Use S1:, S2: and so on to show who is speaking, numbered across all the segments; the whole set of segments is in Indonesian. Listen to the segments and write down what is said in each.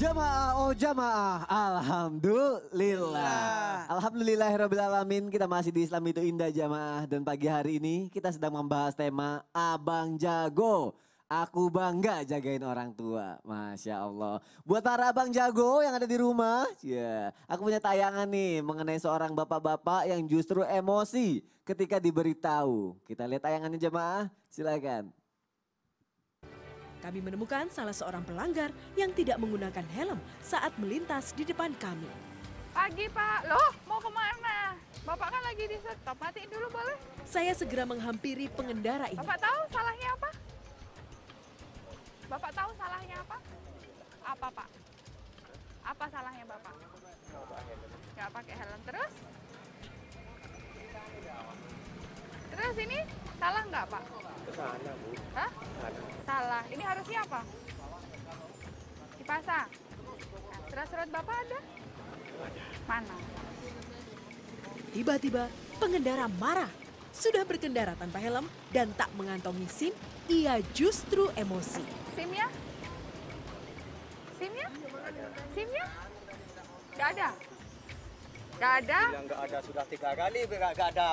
S1: Jamaah, oh jamaah, alhamdulillah. Iya. Alhamdulillah, alamin. kita masih di Islam itu indah jamaah. Dan pagi hari ini kita sedang membahas tema Abang Jago. Aku bangga jagain orang tua, Masya Allah. Buat para abang jago yang ada di rumah, ya, aku punya tayangan nih mengenai seorang bapak-bapak yang justru emosi ketika diberitahu. Kita lihat tayangannya jemaah, silakan.
S2: Kami menemukan salah seorang pelanggar yang tidak menggunakan helm saat melintas di depan kami. Pagi Pak, loh mau kemana? Bapak kan lagi di stop, matiin dulu boleh? Saya segera menghampiri pengendara ini. Bapak tahu salahnya apa? Bapak tahu salahnya apa? Apa Pak? Apa salahnya Bapak? Gak pakai helm. Terus? Terus ini salah nggak Pak? salah, Bu. Salah. Ini harusnya apa? Dipasang. serat nah, surat Bapak ada? Mana? Tiba-tiba pengendara marah. Sudah berkendara tanpa helm dan tak mengantongi SIM, ia justru emosi. SIM-nya? SIM-nya? SIM-nya? Gak ada? Gak ada? gak
S3: ada sudah tiga kali, gak, gak ada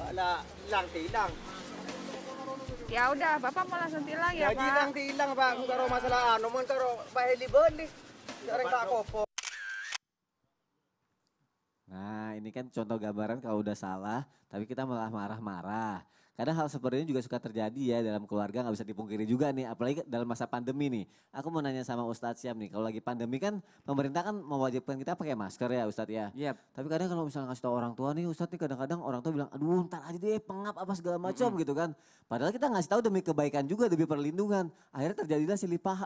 S2: Alah, hilang, hilang. Ya udah, Bapak mau langsung tilang ya, Pak. Ya tilang tilang, Pak. Enggak ada masalah anu mun pak Heli beuli.
S3: Sekarang tak kopo.
S1: Nah, ini kan contoh gambaran kalau udah salah, tapi kita malah marah-marah. Karena hal seperti ini juga suka terjadi ya dalam keluarga nggak bisa dipungkiri juga nih, apalagi dalam masa pandemi nih. Aku mau nanya sama Ustadz Syam nih, kalau lagi pandemi kan pemerintah kan mewajibkan kita pakai masker ya Ustadz ya. Yep. Tapi kadang kalau misalnya ngasih tau orang tua nih Ustadz nih kadang-kadang orang tua bilang, aduh ntar aja deh pengap apa segala macam mm -hmm. gitu kan. Padahal kita ngasih tahu demi kebaikan juga, demi perlindungan. Akhirnya terjadilah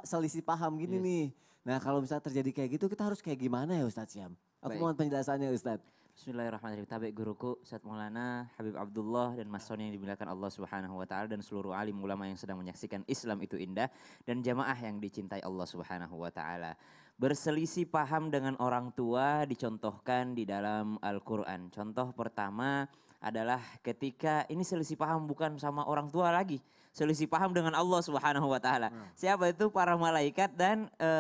S1: selisih paham gini yes. nih. Nah kalau misalnya terjadi kayak gitu kita harus kayak gimana ya Ustadz Syam? Aku Baik. mohon penjelasannya Ustadz. Bismillahirrahmanirrahim. Tabik guruku Ustaz Maulana Habib Abdullah
S4: dan Mas Sony yang dimuliakan Allah Subhanahu wa taala dan seluruh alim ulama yang sedang menyaksikan Islam itu indah dan jamaah yang dicintai Allah Subhanahu wa taala. Berselisih paham dengan orang tua dicontohkan di dalam Al-Qur'an. Contoh pertama adalah ketika ini selisih paham bukan sama orang tua lagi, selisih paham dengan Allah Subhanahu wa taala. Nah. Siapa itu para malaikat dan e,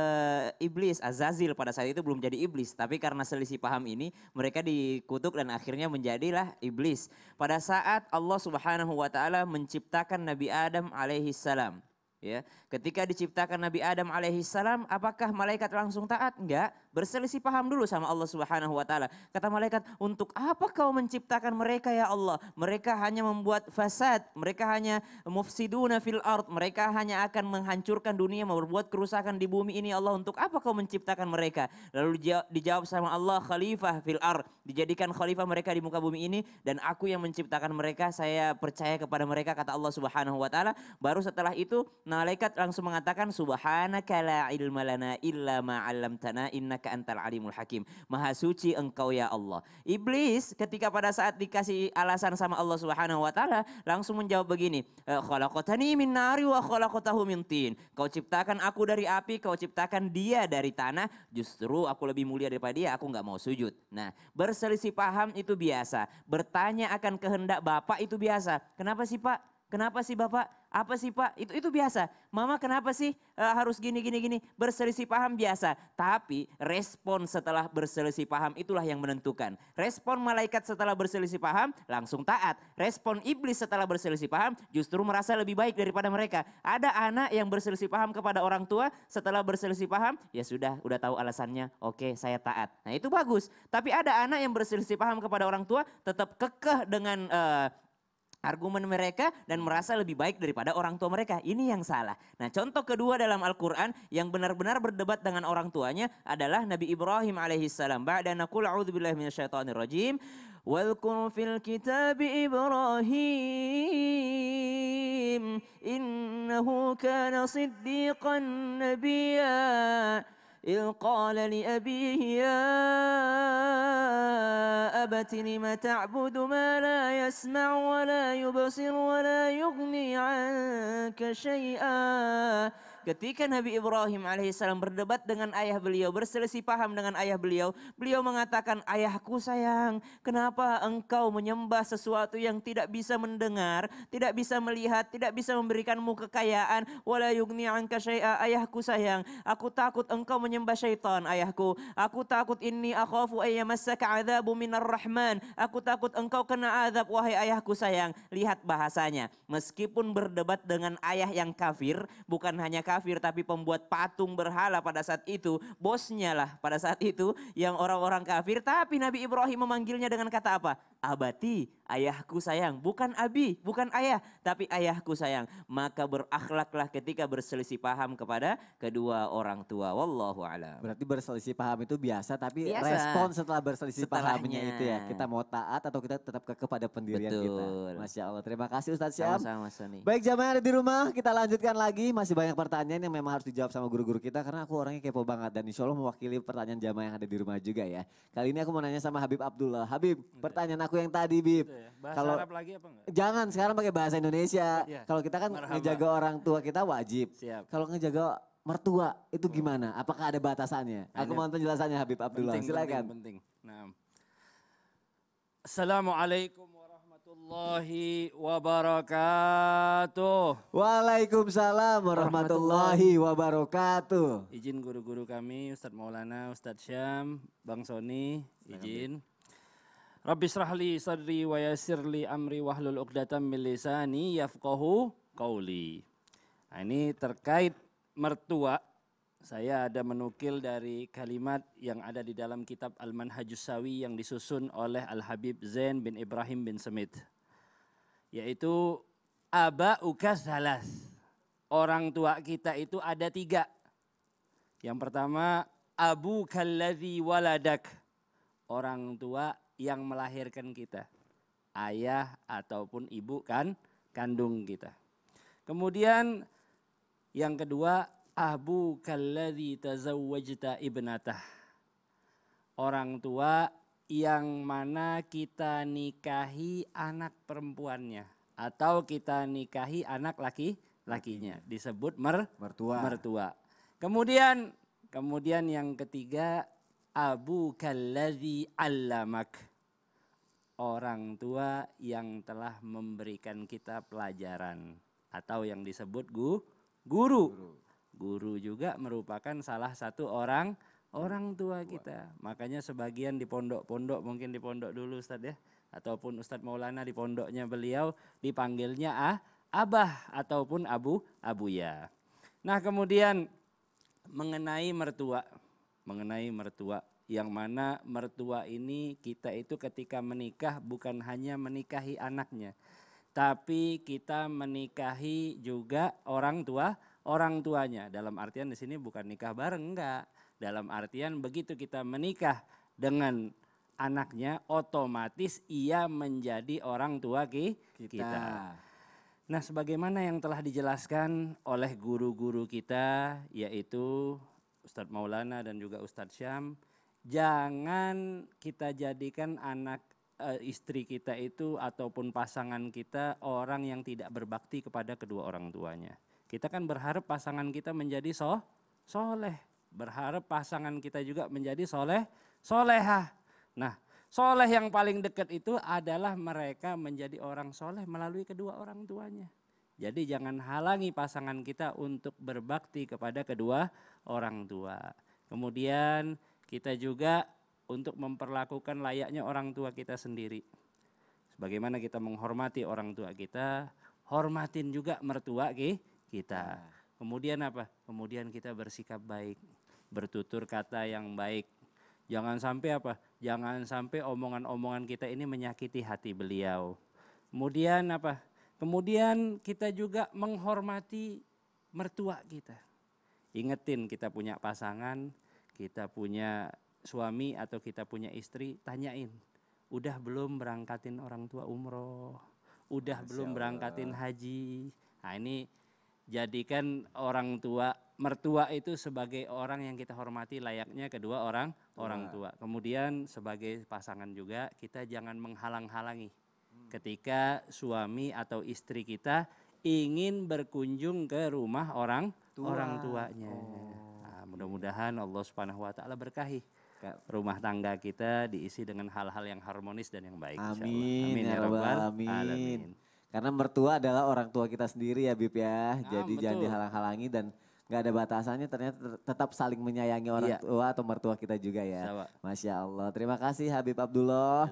S4: iblis Azazil pada saat itu belum jadi iblis, tapi karena selisih paham ini mereka dikutuk dan akhirnya menjadilah iblis. Pada saat Allah Subhanahu wa taala menciptakan Nabi Adam alaihi salam, ya. Ketika diciptakan Nabi Adam alaihi salam, apakah malaikat langsung taat? Enggak berselisih paham dulu sama Allah Subhanahu wa taala. Kata malaikat, "Untuk apa kau menciptakan mereka ya Allah? Mereka hanya membuat fasad, mereka hanya mufsiduna fil ard, mereka hanya akan menghancurkan dunia, membuat kerusakan di bumi ini ya Allah. Untuk apa kau menciptakan mereka?" Lalu dijawab sama Allah, "Khalifah fil ard." Dijadikan khalifah mereka di muka bumi ini dan aku yang menciptakan mereka, saya percaya kepada mereka kata Allah Subhanahu wa taala. Baru setelah itu malaikat langsung mengatakan, "Subhanaka la ilma lana illa ma 'allamtana inna innaka antal alimul hakim. Maha suci engkau ya Allah. Iblis ketika pada saat dikasih alasan sama Allah Subhanahu wa taala langsung menjawab begini, eh, khalaqatani min nari wa khalaqatahu min tin. Kau ciptakan aku dari api, kau ciptakan dia dari tanah, justru aku lebih mulia daripada dia, aku nggak mau sujud. Nah, berselisih paham itu biasa. Bertanya akan kehendak Bapak itu biasa. Kenapa sih Pak? Kenapa sih Bapak? Apa sih Pak? Itu itu biasa. Mama kenapa sih e, harus gini gini gini? Berselisih paham biasa. Tapi respon setelah berselisih paham itulah yang menentukan. Respon malaikat setelah berselisih paham langsung taat. Respon iblis setelah berselisih paham justru merasa lebih baik daripada mereka. Ada anak yang berselisih paham kepada orang tua setelah berselisih paham ya sudah udah tahu alasannya. Oke, saya taat. Nah, itu bagus. Tapi ada anak yang berselisih paham kepada orang tua tetap kekeh dengan e, argumen mereka dan merasa lebih baik daripada orang tua mereka. Ini yang salah. Nah contoh kedua dalam Al-Quran yang benar-benar berdebat dengan orang tuanya adalah Nabi Ibrahim alaihissalam. Ba'da naqul a'udzubillahi minasyaitonirrajim. واذكر fil kitab Ibrahim, innahu kana siddiqan nabiyya. إذ قال لأبيه يا أبت لم تعبد ما لا يسمع ولا يبصر ولا يغني عنك شيئا ketika Nabi Ibrahim alaihissalam berdebat dengan ayah beliau, berselisih paham dengan ayah beliau, beliau mengatakan, ayahku sayang, kenapa engkau menyembah sesuatu yang tidak bisa mendengar, tidak bisa melihat, tidak bisa memberikanmu kekayaan, wala yugni angka syai'a, ayahku sayang, aku takut engkau menyembah syaitan, ayahku, aku takut ini akhafu ayyamassaka azabu minar rahman, aku takut engkau kena azab, wahai ayahku sayang, lihat bahasanya, meskipun berdebat dengan ayah yang kafir, bukan hanya kafir tapi pembuat patung berhala pada saat itu, bosnya lah pada saat itu yang orang-orang kafir. Tapi Nabi Ibrahim memanggilnya dengan kata apa? Abati, Ayahku sayang, bukan abi, bukan ayah, tapi ayahku sayang. Maka berakhlaklah ketika berselisih paham kepada kedua orang tua. Wallahu alam.
S1: Berarti berselisih paham itu biasa, tapi biasa. respon setelah berselisih Setelahnya. pahamnya itu ya. Kita mau taat atau kita tetap ke kepada pendirian Betul. kita. Masya Allah. Terima kasih Ustaz Syam. Baik jamaah ada di rumah, kita lanjutkan lagi. Masih banyak pertanyaan yang memang harus dijawab sama guru-guru kita karena aku orangnya kepo banget dan insya Allah mewakili pertanyaan jamaah yang ada di rumah juga ya. Kali ini aku mau nanya sama Habib Abdullah. Habib, pertanyaan aku yang tadi, Bib ya? Bahasa kalau, Arab lagi apa enggak? Jangan, sekarang pakai bahasa Indonesia. Ya. Kalau kita kan Marhaba. ngejaga orang tua kita wajib. Kalau ngejaga mertua itu hmm. gimana? Apakah ada batasannya? Aku mau nonton jelasannya Habib Abdullah. Penting, Silakan. Penting, penting. Nah.
S3: Assalamualaikum warahmatullahi wabarakatuh.
S1: Waalaikumsalam warahmatullahi wabarakatuh.
S3: Izin guru-guru kami Ustadz Maulana, Ustadz Syam, Bang Sony, izin. Rabbi syrahli sadri wa yassirli amri wahlul uqdatam min lisani yafqahu qawli. Nah, ini terkait mertua. Saya ada menukil dari kalimat yang ada di dalam kitab Al-Manhajus Sawi yang disusun oleh Al-Habib Zain bin Ibrahim bin Semit. Yaitu Aba Ukas Halas. Orang tua kita itu ada tiga. Yang pertama, Abu Kalladhi Waladak. Orang tua yang melahirkan kita. Ayah ataupun ibu kan kandung kita. Kemudian yang kedua, Abu kalladhi tazawwajta ibnatah. Orang tua yang mana kita nikahi anak perempuannya atau kita nikahi anak laki-lakinya disebut mer mertua. mertua. Kemudian kemudian yang ketiga abu kalladhi allamak orang tua yang telah memberikan kita pelajaran atau yang disebut gu, guru. guru. Guru juga merupakan salah satu orang orang tua kita. Makanya sebagian di pondok-pondok mungkin di pondok dulu Ustaz ya ataupun Ustadz Maulana di pondoknya beliau dipanggilnya ah Abah ataupun Abu Abuya. Nah, kemudian mengenai mertua, mengenai mertua yang mana mertua ini kita itu ketika menikah bukan hanya menikahi anaknya tapi kita menikahi juga orang tua orang tuanya dalam artian di sini bukan nikah bareng enggak dalam artian begitu kita menikah dengan anaknya otomatis ia menjadi orang tua ki, kita. kita nah sebagaimana yang telah dijelaskan oleh guru-guru kita yaitu Ustadz Maulana dan juga Ustadz Syam jangan kita jadikan anak e, istri kita itu ataupun pasangan kita orang yang tidak berbakti kepada kedua orang tuanya. Kita kan berharap pasangan kita menjadi so, soleh. Berharap pasangan kita juga menjadi soleh, solehah. Nah, soleh yang paling dekat itu adalah mereka menjadi orang soleh melalui kedua orang tuanya. Jadi jangan halangi pasangan kita untuk berbakti kepada kedua orang tua. Kemudian kita juga untuk memperlakukan layaknya orang tua kita sendiri. Sebagaimana kita menghormati orang tua kita, hormatin juga mertua kita. Nah. Kemudian apa? Kemudian kita bersikap baik, bertutur kata yang baik. Jangan sampai apa? Jangan sampai omongan-omongan kita ini menyakiti hati beliau. Kemudian apa? Kemudian kita juga menghormati mertua kita. Ingetin kita punya pasangan, kita punya suami atau kita punya istri, tanyain, udah belum berangkatin orang tua umroh, udah belum berangkatin haji. Nah ini jadikan orang tua mertua itu sebagai orang yang kita hormati layaknya kedua orang tua. orang tua. Kemudian sebagai pasangan juga kita jangan menghalang-halangi hmm. ketika suami atau istri kita ingin berkunjung ke rumah orang tua. orang tuanya. Oh. Mudah-mudahan Allah Subhanahu wa taala berkahi rumah tangga kita diisi dengan hal-hal yang harmonis dan yang baik. Amin. Amin ya, ya rabbal alamin. alamin.
S1: Karena mertua adalah orang tua kita sendiri ya Bib ya. Ah, Jadi betul. jangan dihalang-halangi dan nggak ada batasannya ternyata tetap saling menyayangi orang iya. tua atau mertua kita juga ya. Masya Allah. Terima kasih Habib Abdullah.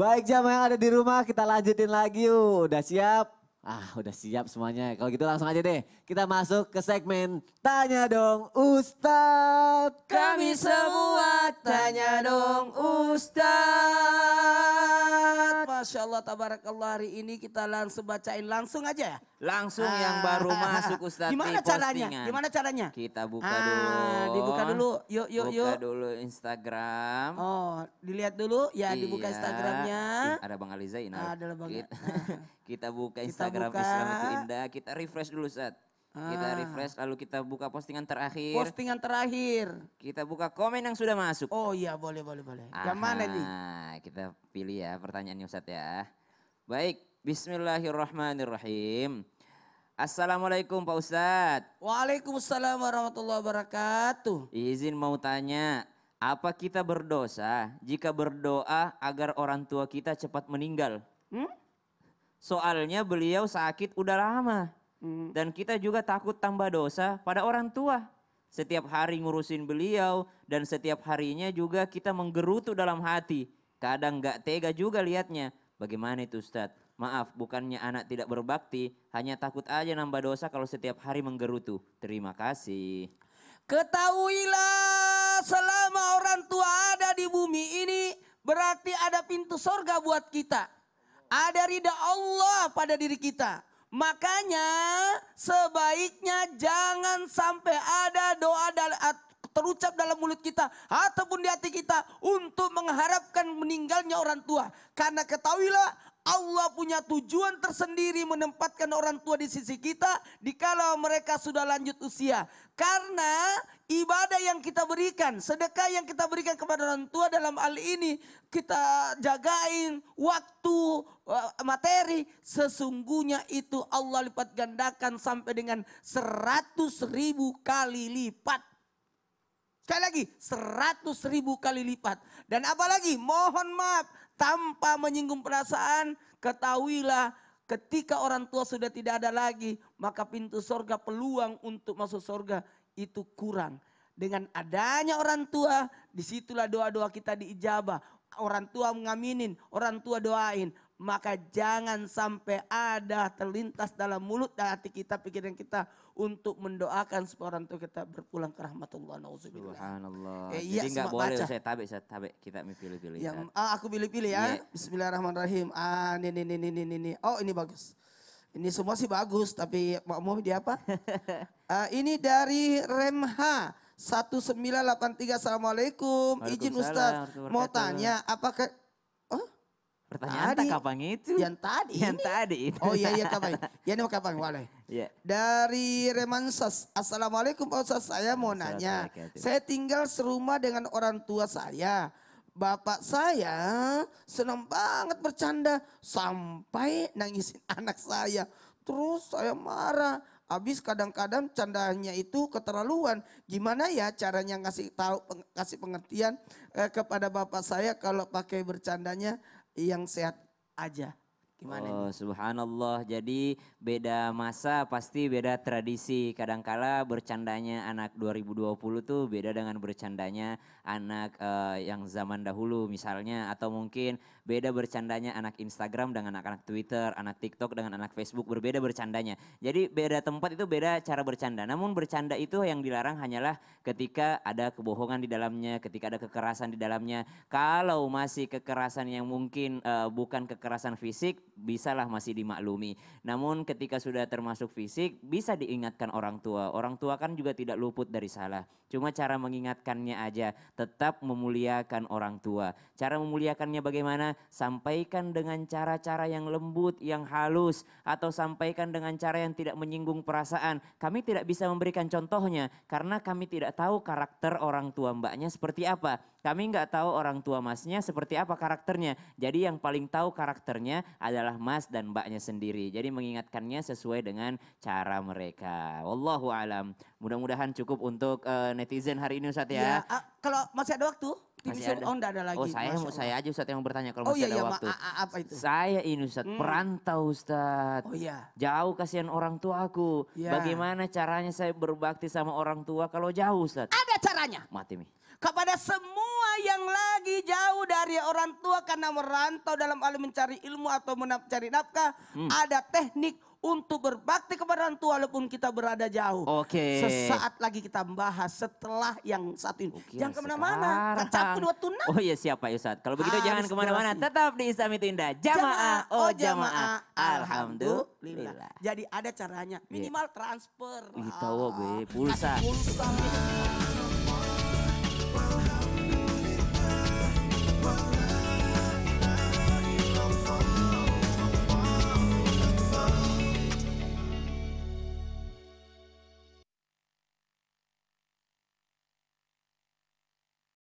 S1: Baik jamaah yang ada di rumah kita lanjutin lagi yuk. Udah siap? Ah, udah siap semuanya. Kalau gitu langsung aja deh. Kita masuk ke segmen Tanya Dong Ustadz. Kami semua tanya dong Ustadz.
S2: Masya Allah tabarakallah hari ini kita langsung bacain langsung aja ya.
S4: Langsung ah. yang baru masuk Ustadz Gimana caranya? Gimana caranya? Kita buka ah, dulu. Dibuka dulu. Yuk yuk buka yuk. Buka dulu Instagram.
S2: Oh, dilihat dulu ya iya. dibuka Instagramnya.
S4: Ih, ada Bang Aliza ini. ada Bang. Kita, kita buka Instagram kita Islam itu indah. Kita refresh dulu Ustadz. Kita ah. refresh lalu kita buka postingan terakhir. Postingan terakhir. Kita buka komen yang sudah masuk. Oh iya boleh boleh boleh. Aha, yang mana nih? Kita pilih ya pertanyaannya Ustaz ya. Baik, bismillahirrahmanirrahim. Assalamualaikum Pak Ustadz. Waalaikumsalam warahmatullahi wabarakatuh. Izin mau tanya, apa kita berdosa jika berdoa agar orang tua kita cepat meninggal? Hmm? Soalnya beliau sakit udah lama. Dan kita juga takut tambah dosa pada orang tua. Setiap hari ngurusin beliau dan setiap harinya juga kita menggerutu dalam hati. Kadang gak tega juga liatnya. Bagaimana itu Ustadz? Maaf, bukannya anak tidak berbakti, hanya takut aja nambah dosa kalau setiap hari menggerutu. Terima kasih.
S2: Ketahuilah selama orang tua ada di bumi ini berarti ada pintu sorga buat kita. Ada ridha Allah pada diri kita. Makanya sebaiknya jangan sampai ada doa terucap dalam mulut kita ataupun di hati kita untuk mengharapkan meninggalnya orang tua. Karena ketahuilah Allah punya tujuan tersendiri menempatkan orang tua di sisi kita dikala mereka sudah lanjut usia. Karena ibadah yang kita berikan, sedekah yang kita berikan kepada orang tua dalam hal ini kita jagain waktu, eh, materi. Sesungguhnya itu Allah lipat gandakan sampai dengan seratus ribu kali lipat. Sekali lagi, seratus ribu kali lipat. Dan apalagi, mohon maaf, tanpa menyinggung perasaan, ketahuilah ketika orang tua sudah tidak ada lagi, maka pintu sorga peluang untuk masuk sorga itu kurang. Dengan adanya orang tua, disitulah doa-doa kita diijabah. Orang tua mengaminin, orang tua doain maka jangan sampai ada terlintas dalam mulut dan hati kita, pikiran kita untuk mendoakan seorang itu kita berpulang ke rahmatullah.
S4: Subhanallah. Eh, iya, Jadi nggak boleh baca. saya tabik, saya tabik kita pilih-pilih. Yang ah,
S2: aku pilih-pilih ya. Yeah. Bismillahirrahmanirrahim. Ah, ini, ini, ini, ini, ini. Oh, ini bagus. Ini semua sih bagus, tapi mau di apa? ah, ini dari Remha. 1983 Assalamualaikum. Izin Ustaz mau tanya apakah
S4: Pertanyaan tadi, kapan itu? Yang tadi. Yang ini. tadi.
S2: Oh iya iya kapan? ya ini kapan? Boleh. Yeah. Dari Remansas. Assalamualaikum pak Ustaz. Saya mau nanya. Saya tinggal serumah dengan orang tua saya. Bapak saya senang banget bercanda sampai nangisin anak saya. Terus saya marah. Habis kadang-kadang candanya itu keterlaluan. Gimana ya caranya ngasih tahu kasih pengertian eh, kepada bapak saya kalau pakai bercandanya yang sehat aja.
S4: Gimana oh, subhanallah. Jadi beda masa pasti beda tradisi. Kadangkala bercandanya anak 2020 tuh beda dengan bercandanya anak uh, yang zaman dahulu misalnya atau mungkin beda bercandanya anak Instagram dengan anak-anak Twitter, anak TikTok dengan anak Facebook berbeda bercandanya. Jadi beda tempat itu beda cara bercanda. Namun bercanda itu yang dilarang hanyalah ketika ada kebohongan di dalamnya, ketika ada kekerasan di dalamnya. Kalau masih kekerasan yang mungkin uh, bukan kekerasan fisik bisalah masih dimaklumi. Namun ketika sudah termasuk fisik bisa diingatkan orang tua. Orang tua kan juga tidak luput dari salah. Cuma cara mengingatkannya aja tetap memuliakan orang tua. Cara memuliakannya bagaimana? Sampaikan dengan cara-cara yang lembut, yang halus atau sampaikan dengan cara yang tidak menyinggung perasaan. Kami tidak bisa memberikan contohnya karena kami tidak tahu karakter orang tua mbaknya seperti apa. Kami nggak tahu orang tua masnya seperti apa karakternya. Jadi yang paling tahu karakternya adalah adalah mas dan mbaknya sendiri. Jadi mengingatkannya sesuai dengan cara mereka. Wallahu alam. Mudah-mudahan cukup untuk uh, netizen hari ini Ustaz ya. ya
S2: uh, kalau masih ada waktu TV masih show ada. Oh, ada lagi. Oh, saya mau saya
S4: aja Ustaz yang bertanya kalau oh, masih iya, ada iya, waktu. Ma, apa itu? Saya ini Ustaz hmm. perantau Ustaz. Oh iya. Jauh kasihan orang tua aku. Ya. Bagaimana caranya saya berbakti sama orang tua kalau jauh Ustaz? Ada caranya. Mati mi
S2: kepada semua yang lagi jauh dari orang tua karena merantau dalam hal mencari ilmu atau mencari nafkah, hmm. ada teknik untuk berbakti kepada orang tua walaupun kita berada jauh. Oke. Okay. Sesaat lagi kita bahas setelah yang satu ini. Okay, jangan kemana-mana, Kacau waktu
S4: tunas. Oh iya siapa ya Ustaz. Kalau begitu Harus jangan kemana-mana, tetap di Islam itu indah. Jamaah, oh, oh jamaah, alhamdulillah. alhamdulillah. Jadi ada caranya, iya. minimal yeah. transfer. Gitu, gue ah, pulsa.
S1: pulsa.